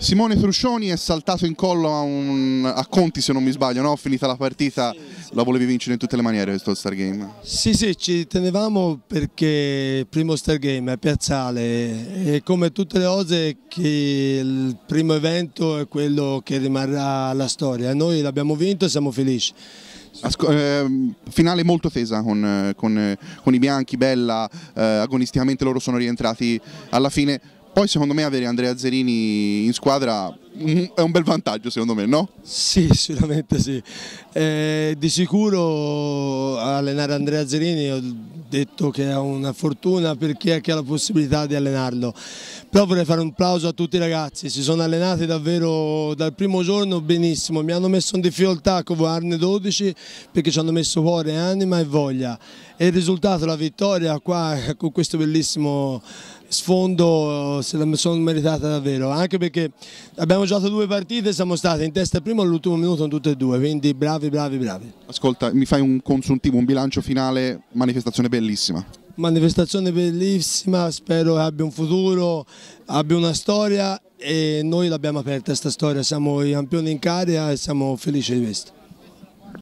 Simone Fruscioni è saltato in collo a, un, a Conti se non mi sbaglio, no? finita la partita la volevi vincere in tutte le maniere questo Star Sì, sì, ci tenevamo perché il primo Stargame è piazzale e come tutte le cose il primo evento è quello che rimarrà la storia, noi l'abbiamo vinto e siamo felici. Asco, eh, finale molto tesa con, con, con i bianchi, bella, eh, agonisticamente loro sono rientrati alla fine poi secondo me avere Andrea Zerini in squadra mm, è un bel vantaggio secondo me, no? Sì, sicuramente sì. Eh, di sicuro allenare Andrea Zerini ho detto che è una fortuna per chi è che ha la possibilità di allenarlo. Però vorrei fare un applauso a tutti i ragazzi, si sono allenati davvero dal primo giorno benissimo, mi hanno messo in difficoltà con Arne 12 perché ci hanno messo cuore, anima e voglia. E il risultato, la vittoria qua con questo bellissimo sfondo eh, se la sono meritata davvero, anche perché abbiamo giocato due partite, siamo stati in testa prima e all'ultimo minuto in tutte e due, quindi bravi, bravi, bravi. Ascolta, mi fai un consuntivo, un bilancio finale, manifestazione bellissima. Manifestazione bellissima, spero che abbia un futuro, abbia una storia e noi l'abbiamo aperta questa storia, siamo i campioni in carica e siamo felici di questo.